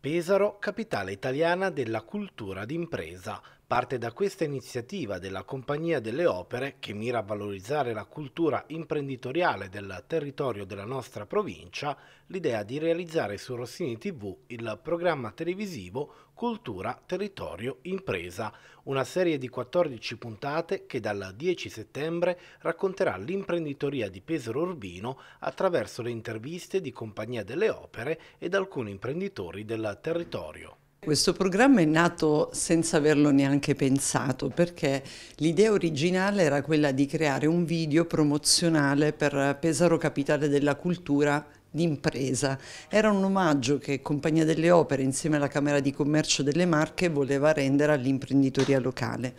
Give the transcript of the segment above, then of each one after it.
Pesaro, capitale italiana della cultura d'impresa. Parte da questa iniziativa della Compagnia delle Opere, che mira a valorizzare la cultura imprenditoriale del territorio della nostra provincia, l'idea di realizzare su Rossini TV il programma televisivo Cultura, Territorio, Impresa, una serie di 14 puntate che dal 10 settembre racconterà l'imprenditoria di Pesaro Urbino attraverso le interviste di Compagnia delle Opere ed alcuni imprenditori del territorio. Questo programma è nato senza averlo neanche pensato perché l'idea originale era quella di creare un video promozionale per Pesaro Capitale della Cultura d'impresa. Era un omaggio che Compagnia delle Opere insieme alla Camera di Commercio delle Marche voleva rendere all'imprenditoria locale.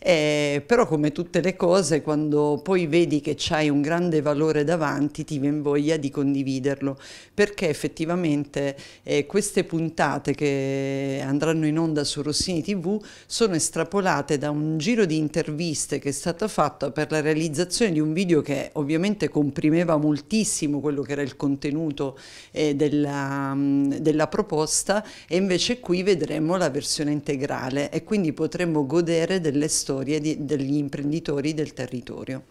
Eh, però come tutte le cose, quando poi vedi che c'hai un grande valore davanti, ti viene voglia di condividerlo, perché effettivamente eh, queste puntate che andranno in onda su Rossini TV sono estrapolate da un giro di interviste che è stato fatto per la realizzazione di un video che ovviamente comprimeva moltissimo quello che era il contenuto contenuto eh, della, mm, della, proposta e invece qui vedremo la versione integrale e quindi potremo godere delle storie di, degli imprenditori del territorio.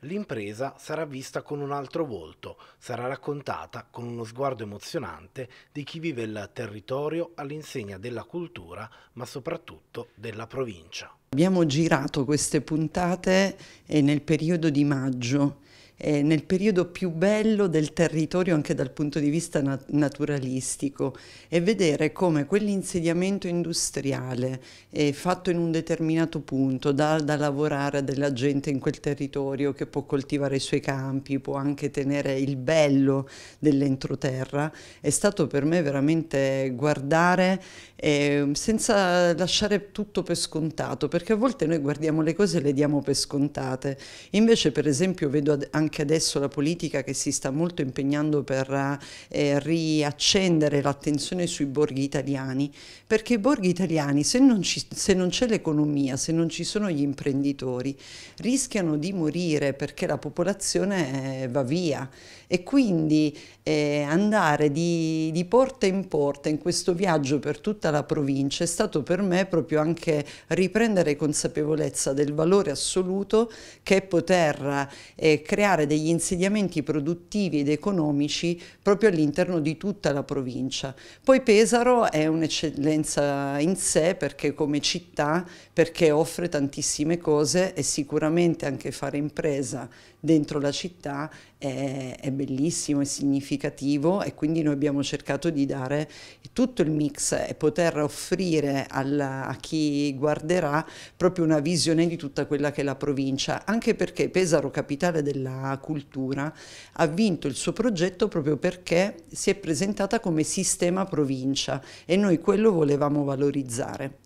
L'impresa sarà vista con un altro volto, sarà raccontata con uno sguardo emozionante di chi vive il territorio all'insegna della cultura, ma soprattutto della provincia. Abbiamo girato queste puntate eh, nel periodo di maggio eh, nel periodo più bello del territorio anche dal punto di vista nat naturalistico e vedere come quell'insediamento industriale eh, fatto in un determinato punto dà da lavorare della gente in quel territorio che può coltivare i suoi campi, può anche tenere il bello dell'entroterra, è stato per me veramente guardare eh, senza lasciare tutto per scontato, perché a volte noi guardiamo le cose e le diamo per scontate. Invece per esempio vedo anche anche adesso la politica che si sta molto impegnando per eh, riaccendere l'attenzione sui borghi italiani, perché i borghi italiani se non ci, c'è l'economia, se non ci sono gli imprenditori, rischiano di morire perché la popolazione eh, va via e quindi eh, andare di, di porta in porta in questo viaggio per tutta la provincia è stato per me proprio anche riprendere consapevolezza del valore assoluto che è poter eh, creare creare degli insediamenti produttivi ed economici proprio all'interno di tutta la provincia. Poi Pesaro è un'eccellenza in sé perché come città, perché offre tantissime cose e sicuramente anche fare impresa dentro la città è, è, bellissimo, è significativo e quindi noi abbiamo cercato di dare tutto il mix e poter offrire alla, a chi guarderà proprio una visione di tutta quella che è la provincia, anche perché Pesaro, capitale della cultura, ha vinto il suo progetto proprio perché si è presentata come sistema provincia e noi quello volevamo valorizzare.